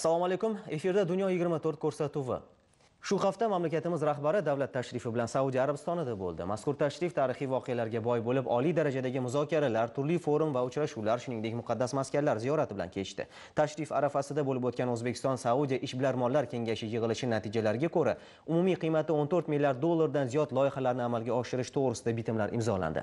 assalomu alaykum efirda dunyo 24 ko'rsatuvi shu hafta mamlakatimiz rahbari davlat tashrifi bilan saudiya arabistonida bo'ldi mazkur tashrif tarixiy voqealarga boy bo'lib oliy darajadagi muzokaralar turli forum va uchrashuvlar shuningdek muqaddas maskanlar ziyorati bilan kechdi tashrif arafasida bo'lib o'tgan o'zbekiston saudiya ishbilarmonlar kengashi yig'ilishi natijalariga ko'ra umumiy qiymati 14 milliard dollardan ziyod loyihalarni amalga oshirish to'g'risida bitimlar imzolandi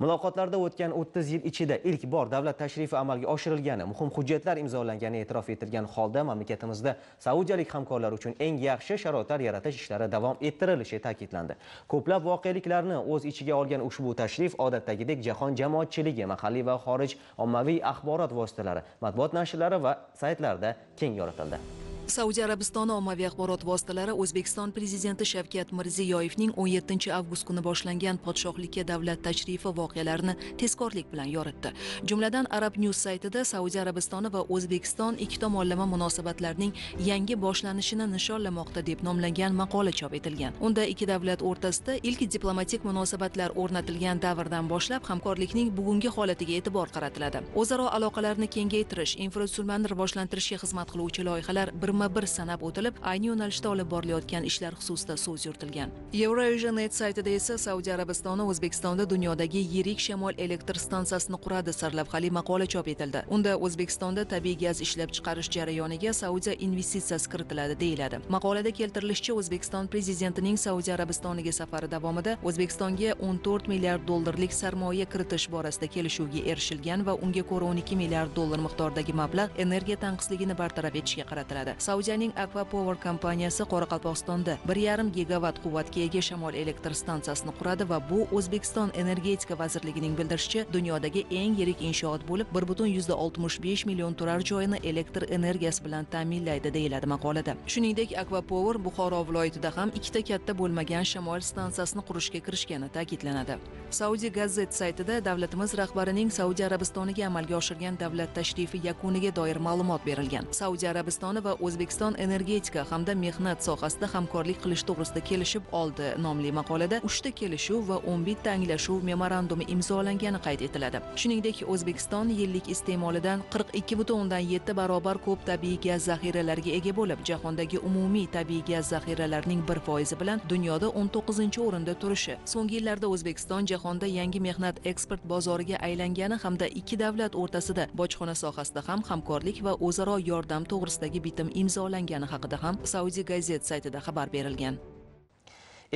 Muloqotlarda o'tgan 30 yil ichida ilk bor davlat tashrifi amalga oshirilgani, muhim hujjatlar imzolangani e'tirof etilgan holda mamlakatimizda saudiyalik hamkorlar uchun eng yaxshi sharoitlar yaratish ishlari davom ettirilishi ta'kidlandi. Ko'plab voqeliklarni o'z ichiga olgan ushbu tashrif odatdagidek jahon jamoatchiligi, mahalliy va xorij ommaviy axborot vositalari, matbuot nashrlari va saytlarda keng yoritildi. saudiya arabistoni ommaviy axborot vositalari o'zbekiston prezidenti shavkat mirziyoyevning 17 avgust kuni boshlangan podshohlikka davlat tashrifi voqealarini tezkorlik bilan yoritdi jumladan arab news saytida saudiya arabistoni va o'zbekiston ikki tomonlama munosabatlarning yangi boshlanishini nishonlamoqda deb nomlangan maqola chop etilgan unda ikki davlat o'rtasida ilk diplomatik munosabatlar o'rnatilgan davrdan boshlab hamkorlikning bugungi holatiga e'tibor qaratiladi o'zaro aloqalarni kengaytirish infratuzilmani rivojlantirishga xizmat qiluvchi loyihalar bir bir sanab o'tilib ayni yo'nalishda olib borilayotgan ishlar xususida so'z yuritilgan eurasian net saytida esa saudiya arabistoni o'zbekistonda dunyodagi yirik shamol elektr stansiyasini quradi sarlavhali maqola chop etildi unda o'zbekistonda tabiiy gaz ishlab chiqarish jarayoniga saudiya investitsiyasi kiritiladi deyiladi maqolada keltirilishicha o'zbekiston prezidentining saudiya arabistoniga safari davomida o'zbekistonga 14 milliard dollarlik sarmoya kiritish borasida kelishuvga erishilgan va unga ko'ra 12 milliard dollar miqdoridagi mablag' energiya tanqisligini bartaraf etishga qaratiladi saudiyaning aqua power kompaniyasi qoraqalpog'istonda bir yarim gigavat quvvatga ega shamol elektr stansiyasini quradi va bu o'zbekiston energetika vazirligining bildirishicha dunyodagi eng yirik inshoot bo'lib bir butun yuzda oltmish besh million turar joyni elektr energiyasi bilan ta'minlaydi deyiladi maqolada shuningdek aqua power buxoro viloyatida ham ikkita katta bo'lmagan shamol stansiyasini qurishga kirishgani ta'kidlanadi saudi gazet saytida davlatimiz rahbarining saudiya arabistoniga amalga oshirgan davlat tashrifi yakuniga doir ma'lumot berilgan saudiya arabistoni va o'zbekiston energetika hamda mehnat sohasida hamkorlik qilish to'g'risida kelishib oldi nomli maqolada uchta kelishuv va o'n bitta anglashuv memorandumi imzolangani qayd etiladi shuningdek o'zbekiston yillik iste'molidan qirq ikki butun o'ndan yetti barobar ko'p tabiiy gaz zaxiralariga ega bo'lib jahondagi umumiy tabiiy gaz zaxiralarining bir foizi bilan dunyoda o'n to'qqizinchi o'rinda turishi so'nggi yillarda o'zbekiston jahonda yangi mehnat eksport bozoriga aylangani hamda ikki davlat o'rtasida bojxona sohasida ham hamkorlik va o'zaro yordam to'g'risidagi bitim imzolangani haqida ham saudi gazet saytida xabar berilgan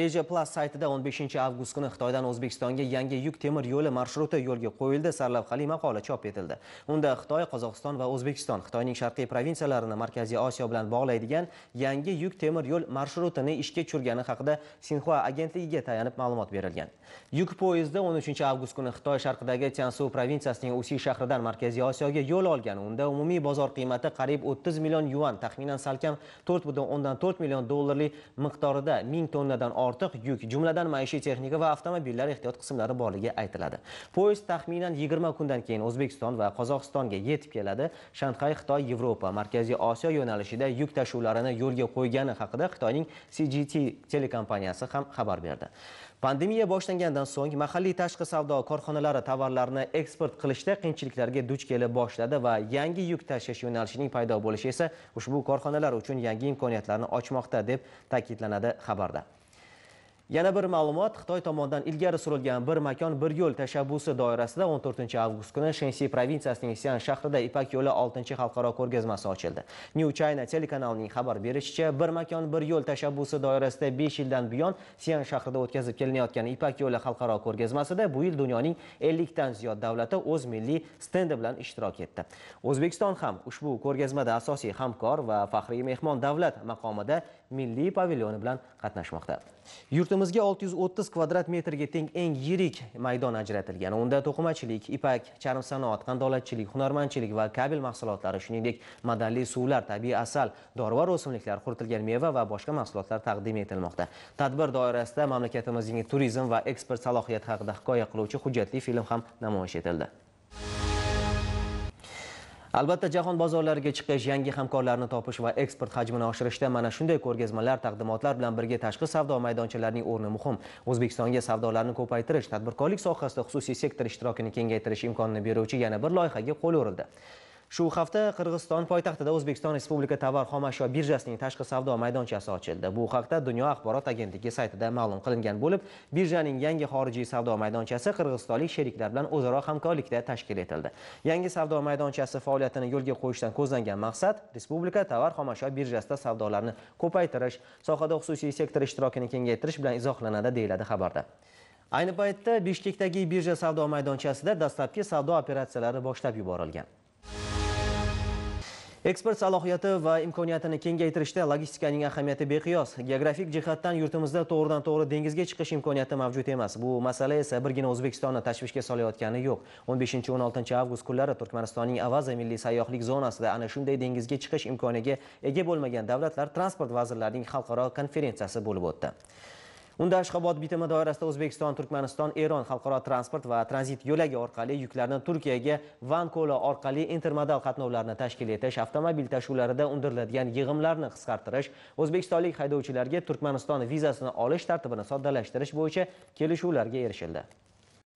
Asia Plus saytida 15 avgust kuni Xitoydan O'zbekistonga yangi yuk temir yo'li marshruti yo'lga qo'yildi sarlavhali maqola chop etildi. Unda Xitoy, Qozog'iston va O'zbekiston Xitoyning sharqiy provinsiyalarini Markaziy Osiyo bilan bog'laydigan yangi yuk temir yo'l marshrutini ishga tushirgani haqida Xinhua agentligiga tayanib ma'lumot berilgan. Yuk poyezdi 13 avgust kuni Xitoy sharqidagi Tiansu provinsiyasining Usi shahridan Markaziy Osiyoga yo'l olgan. Unda umumiy bozor qiymati qariyb 30 million yuan, taxminan salkam 4.4 million dollarlik miqdorida 1000 tonnadan ortiq yuk, jumladan maishiy texnika va avtomobillar ehtiyot qismlari borligi aytiladi. Poyezd taxminan 20 kundan keyin O'zbekiston va Qozog'istonga yetib keladi. Shanghay Xitoy Yevropa Markaziy Osiyo yo'nalishida yuk tashuvlarini yo'lga qo'ygani haqida Xitoyning CGT telekompaniyasi ham xabar berdi. Pandemiya boshlangandan so'ng mahalliy tashqi savdo korxonalari tovarlarni eksport qilishda qiyinchiliklarga duch kela boshladi va yangi yuk tashish yo'nalishining paydo bo'lishi esa ushbu korxonalar uchun yangi imkoniyatlarni ochmoqda deb ta'kidlanadi xabarda. yana bir ma'lumot xitoy tomonidan ilgari surilgan bir makon bir yo'l tashabbusi doirasida 14 avgust kuni shensi provinsiyasining sian shahrida ipak yo'li 6 xalqaro ko'rgazmasi ochildi new china telekanalining xabar berishicha bir makon bir yo'l tashabbusi doirasida 5 yildan buyon sian shahrida o'tkazib kelinayotgan ipak yo'li xalqaro ko'rgazmasida bu yil dunyoning 50 dan ziyod davlati o'z milliy stendi bilan ishtirok etdi o'zbekiston ham ushbu ko'rgazmada asosiy hamkor va faxriy mehmon davlat maqomida milliy pavilyoni bilan qatnashmoqda Yurt Yurtimizga 630 kvadrat metrga teng eng yirik maydon ajratilgan. Unda to'qimachilik, ipak, charm sanoat, qandolatchilik, hunarmandchilik va kabel mahsulotlari, shuningdek, madanli suvlar, tabiiy asal, dorivor o'simliklar, quritilgan meva va boshqa mahsulotlar taqdim etilmoqda. Tadbir doirasida mamlakatimizning turizm va eksport salohiyati haqida hikoya qiluvchi hujjatli film ham namoyish etildi. albatta jahon bozorlariga chiqish yangi hamkorlarni topish va eksport hajmini oshirishda mana shunday ko'rgazmalar taqdimotlar bilan birga tashqi savdo maydonchalarining o'rni muhim o'zbekistonga savdolarni ko'paytirish tadbirkorlik sohasida xususiy sektor ishtirokini kengaytirish imkonini beruvchi yana bir loyihaga qo'l urildi Shu hafta Qirg'iziston poytaxtida O'zbekiston Respublika tovar xomashyo birjasining tashqi savdo maydonchasi ochildi. Bu haqda Dunyo axborot agentligi saytida ma'lum qilingan bo'lib, birjaning yangi xorijiy savdo maydonchasi qirg'izistonlik sheriklar bilan o'zaro hamkorlikda tashkil etildi. Yangi savdo maydonchasi faoliyatini yo'lga qo'yishdan ko'zlangan maqsad Respublika tovar xomashyo birjasida savdolarni ko'paytirish, sohada xususiy sektor ishtirokini kengaytirish bilan izohlanadi deyiladi xabarda. Ayni paytda Bishkekdagi birja savdo maydonchasida dastlabki savdo operatsiyalari boshlab yuborilgan. eksport salohiyati va imkoniyatini kengaytirishda logistikaning ahamiyati beqiyos geografik jihatdan yurtimizda to'g'ridan to'g'ri dengizga chiqish imkoniyati mavjud emas bu masala esa birgina o'zbekistonni tashvishga solayotgani yo'q 15-16 avgust kunlari turkmanistonning avaza milliy sayyohlik zonasida ana shunday dengizga chiqish imkoniga ega bo'lmagan davlatlar transport vazirlarining xalqaro konferensiyasi bo'lib o'tdi Unda Ashxobod bitimi doirasida O'zbekiston, Turkmaniston, Eron xalqaro transport va tranzit yo'lagi orqali yuklarni Turkiyaga Van orqali intermodal qatnovlarni tashkil etish, avtomobil tashuvlarida undiriladigan yig'imlarni qisqartirish, o'zbekistonlik haydovchilarga Turkmaniston vizasini olish tartibini soddalashtirish bo'yicha kelishuvlarga erishildi.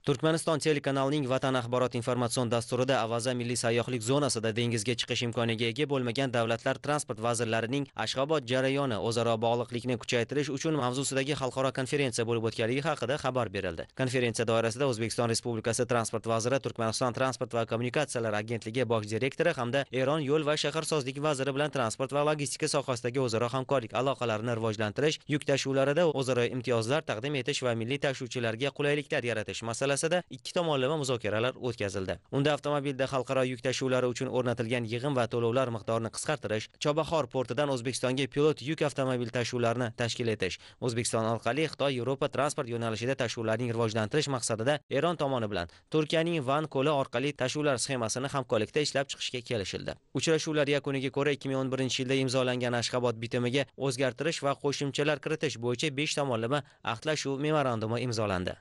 turkmaniston telekanalining vatan axborot informatsion dasturida avaza milliy sayyohlik zonasida dengizga chiqish imkoniga ega bo'lmagan davlatlar transport vazirlarining ashxobod jarayoni o'zaro bog'liqlikni kuchaytirish uchun mavzusidagi xalqaro konferensiya bo'lib o'tganligi haqida xabar berildi konferensiya doirasida o'zbekiston respublikasi transport vaziri turkmaniston transport va kommunikatsiyalar agentligi bosh direktori hamda eron yo'l va shaharsozlik vaziri bilan transport va logistika sohasidagi o'zaro hamkorlik aloqalarini rivojlantirish yuk tashuvlarida o'zaro imtiyozlar taqdim etish va milliy tashuvchilarga qulayliklar yaratish masalasi masalasida ikki tomonlama muzokaralar o'tkazildi unda avtomobilda xalqaro yuk tashuvlari uchun o'rnatilgan yig'im va to'lovlar miqdorini qisqartirish chobahor portidan o'zbekistonga pilot yuk avtomobil tashuvlarini tashkil etish o'zbekiston orqali xitoy yevropa transport yo'nalishida tashuvlarning rivojlantirish maqsadida eron tomoni bilan turkiyaning van ko'li orqali tashuvlar sxemasini hamkorlikda ishlab chiqishga kelishildi uchrashuvlar yakuniga ko'ra ikki ming o'n birinchi yilda imzolangan ashxobod bitimiga o'zgartirish va qo'shimchalar kiritish bo'yicha besh tomonlama ahdlashuv memorandumi imzolandi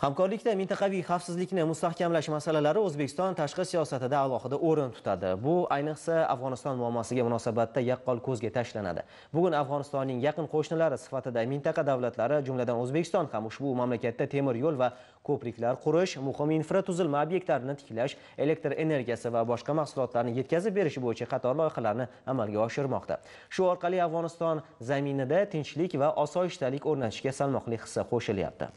Hamkorlikda mintaqaviy xavfsizlikni mustahkamlash masalalari O'zbekiston tashqi siyosatida alohida o'rin tutadi. Bu ayniqsa Afg'oniston muammosiga munosabatda yaqqol ko'zga tashlanadi. Bugun Afg'onistonning yaqin qo'shnilari sifatida mintaqa davlatlari, jumladan O'zbekiston ham ushbu mamlakatda temir yo'l va ko'priklar qurish, muhim infratuzilma obyektlarini tiklash, elektr energiyasi va boshqa mahsulotlarni yetkazib berish bo'yicha qator loyihalarni amalga oshirmoqda. Shu orqali Afg'oniston zaminida tinchlik va osoyishtalik o'rnatishga salmoqli hissa qo'shilyapti.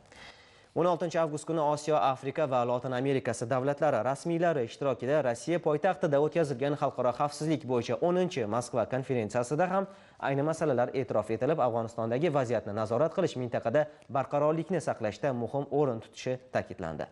16 avgust kuni Osiyo, Afrika va Lotin Amerikasi davlatlari rasmiylari ishtirokida Rossiya poytaxtida o'tkazilgan xalqaro xavfsizlik bo'yicha 10 Moskva konferensiyasida ham ayni masalalar e'tirof etilib, Afg'onistondagi vaziyatni nazorat qilish mintaqada barqarorlikni saqlashda muhim o'rin tutishi ta'kidlandi.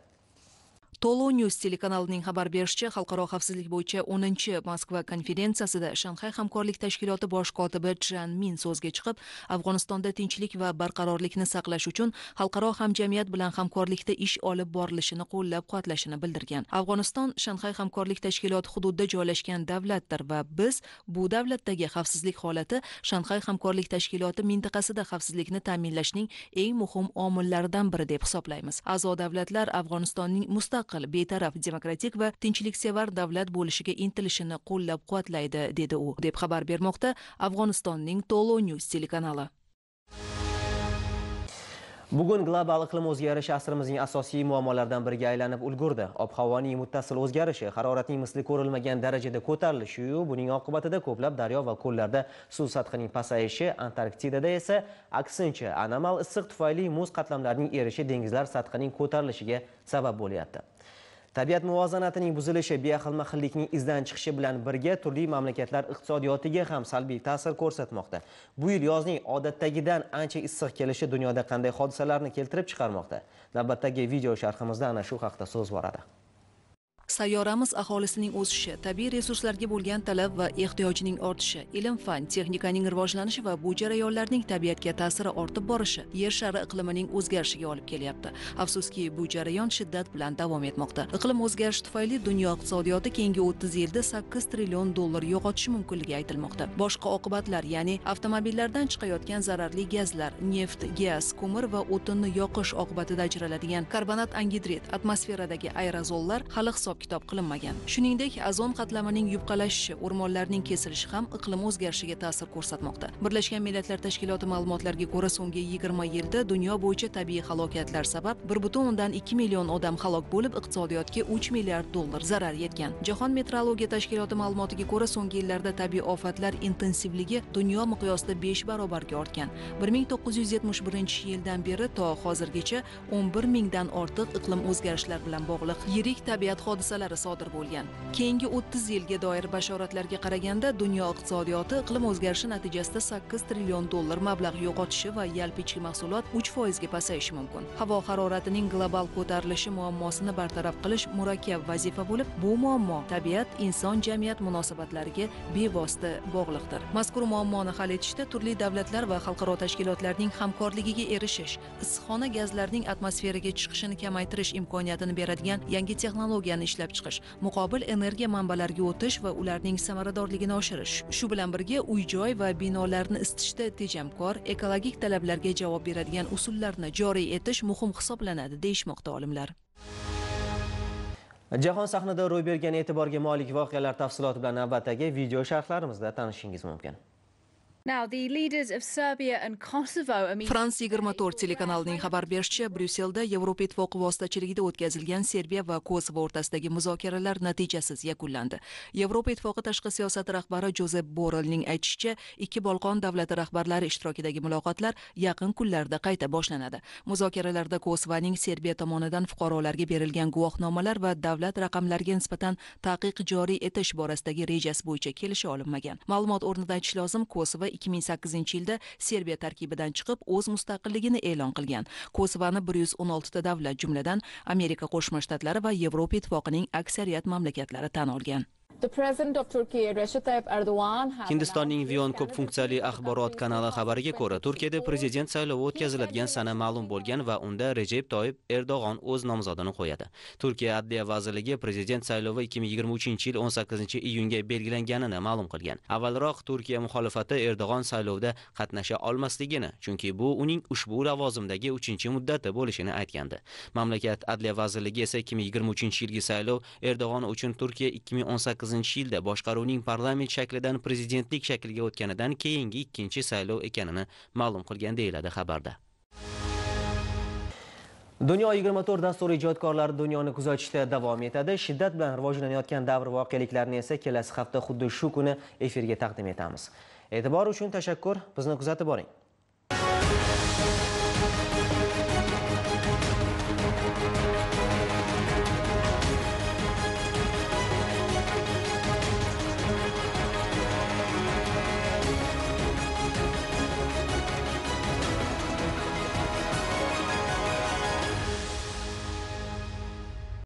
Tolo News telekanalining xabar berishicha, xalqaro xavfsizlik bo'yicha 10 Moskva konferensiyasida Shanxay hamkorlik tashkiloti bosh kotibi Chan Min so'zga chiqib, Afg'onistonda tinchlik va barqarorlikni saqlash uchun xalqaro hamjamiyat bilan hamkorlikda ish olib borilishini qo'llab-quvvatlashini bildirgan. Afg'oniston Shanxay hamkorlik tashkiloti hududida joylashgan davlatdir va biz bu davlatdagi xavfsizlik holati Shanxay hamkorlik tashkiloti mintaqasida xavfsizlikni ta'minlashning eng muhim omillaridan biri deb hisoblaymiz. A'zo davlatlar Afg'onistonning mustaqil mustaqil betaraf demokratik va tinchliksevar davlat bo'lishiga intilishini qo'llab quvvatlaydi dedi u deb xabar bermoqda afg'onistonning tolo news telekanali bugun global iqlim o'zgarishi asrimizning asosiy muammolaridan biriga aylanib ulgurdi ob havoning muttasil o'zgarishi haroratning misli ko'rilmagan darajada ko'tarilishi buning oqibatida ko'plab daryo va ko'llarda suv sathining pasayishi antarktidada esa aksincha anomal issiq tufayli muz qatlamlarining erishi dengizlar sathining ko'tarilishiga sabab bo'lyapti tabiat muvozanatining buzilishi bioxilma xillikning izdan chiqishi bilan birga turli mamlakatlar iqtisodiyotiga ham salbiy ta'sir ko'rsatmoqda bu yil yozning odatdagidan ancha issiq kelishi dunyoda qanday hodisalarni keltirib chiqarmoqda navbatdagi video sharhimizda ana shu haqda so'z boradi sayyoramiz aholisining o'sishi tabiiy resurslarga bo'lgan talab va ehtiyojning ortishi ilm fan texnikaning rivojlanishi va bu jarayonlarning tabiatga ta'siri ortib borishi yer shari iqlimining o'zgarishiga olib kelyapti afsuski bu jarayon shiddat bilan davom etmoqda iqlim o'zgarishi tufayli dunyo iqtisodiyoti keyingi 30 yilda 8 trillion dollar yo'qotishi mumkinligi aytilmoqda boshqa oqibatlar ya'ni avtomobillardan chiqayotgan zararli gazlar neft gaz ko'mir va o'tinni yoqish oqibatida ajraladigan karbonat angidrid atmosferadagi aerozollar hali hisob kitob qilinmagan shuningdek azon qatlamining yupqalashishi o'rmonlarning kesilishi ham iqlim o'zgarishiga ta'sir ko'rsatmoqda birlashgan millatlar tashkiloti ma'lumotlariga ko'ra so'nggi yigirma yilda dunyo bo'yicha tabiiy halokatlar sabab bir butun ikki million odam halok bo'lib iqtisodiyotga uch milliard dollar zarar yetgan jahon meteorologiya tashkiloti ma'lumotiga ko'ra so'nggi yillarda tabiiy ofatlar intensivligi dunyo miqyosida besh barobarga ortgan bir ming to'qqiz yuz yetmish birinchi yildan beri to hozirgacha o'n bir mingdan ortiq iqlim o'zgarishlar bilan bog'liq yirik tabiat hodisalari hodisalari sodir bo'lgan keyingi 30 yilga doir bashoratlarga qaraganda dunyo iqtisodiyoti iqlim o'zgarishi natijasida 8 trillion dollar mablag' yo'qotishi va yalpi ichki mahsulot 3 foizga pasayishi mumkin havo haroratining global ko'tarilishi muammosini bartaraf qilish murakkab vazifa bo'lib bu muammo tabiat inson jamiyat munosabatlariga bevosita bog'liqdir mazkur muammoni hal etishda turli davlatlar va xalqaro tashkilotlarning hamkorligiga erishish issiqxona gazlarining atmosferaga chiqishini kamaytirish imkoniyatini beradigan yangi texnologiyani ishlab ishlab chiqish muqobil energiya manbalariga o'tish va ularning samaradorligini oshirish shu bilan birga uy joy va binolarni isitishda tejamkor ekologik talablarga javob beradigan usullarni joriy etish muhim hisoblanadi deyishmoqda olimlar jahon sahnida ro'y bergan e'tiborga molik voqealar tafsiloti bilan navbatdagi video sharhlarimizda tanishishingiz mumkin fransiya yigirma to'rt telekanalining xabar berishicha bryusselda yevropa ittifoqi vositachiligida o'tkazilgan serbiya va kosovo o'rtasidagi muzokaralar natijasiz yakunlandi yevropa ittifoqi tashqi siyosat rahbari jozep Borrellning aytishicha ikki bolqon davlati rahbarlari ishtirokidagi muloqotlar yaqin kunlarda qayta boshlanadi muzokaralarda kosovaning serbiya tomonidan fuqarolarga berilgan guvohnomalar va davlat raqamlariga nisbatan taqiq joriy etish borasidagi rejasi bo'yicha kelisha olinmagan ma'lumot o'rnida aytish lozim kosovo 2008 yilda serbiya tarkibidan chiqib o'z mustaqilligini e'lon qilgan kosovani 116 ta davlat jumladan amerika qo'shma shtatlari va yevropa ittifoqining aksariyat mamlakatlari tan olgan hindistonning vion ko'p funksiyali axborot kanali xabariga ko'ra turkiyada prezident saylovi o'tkaziladigan sana ma'lum bo'lgan va unda Recep toyib erdo'g'on o'z nomzodini qo'yadi turkiya adliya vazirligi prezident saylovi 2023 yil 18 iyunga belgilanganini ma'lum qilgan avvalroq turkiya muxolifati erdo'g'on saylovda qatnasha olmasligini chunki bu uning ushbu lavozimdagi 3 muddati bo'lishini aytgandi mamlakat adliya vazirligi esa 2023 yilgi saylov erdo'g'on uchun turkiya 2018 yilda boshqaruvning parlament shaklidan prezidentlik shakliga o'tganidan keyingi ikkinchi saylov ekanini ma'lum qilgan deyiladi xabarda dunyo 24 dasturi ijodkorlari dunyoni kuzatishda davom etadi shiddat bilan rivojlanayotgan davr voqealiklarini esa kelasi hafta xuddi shu kuni efirga taqdim etamiz e'tibor uchun tashakkur bizni kuzatib boring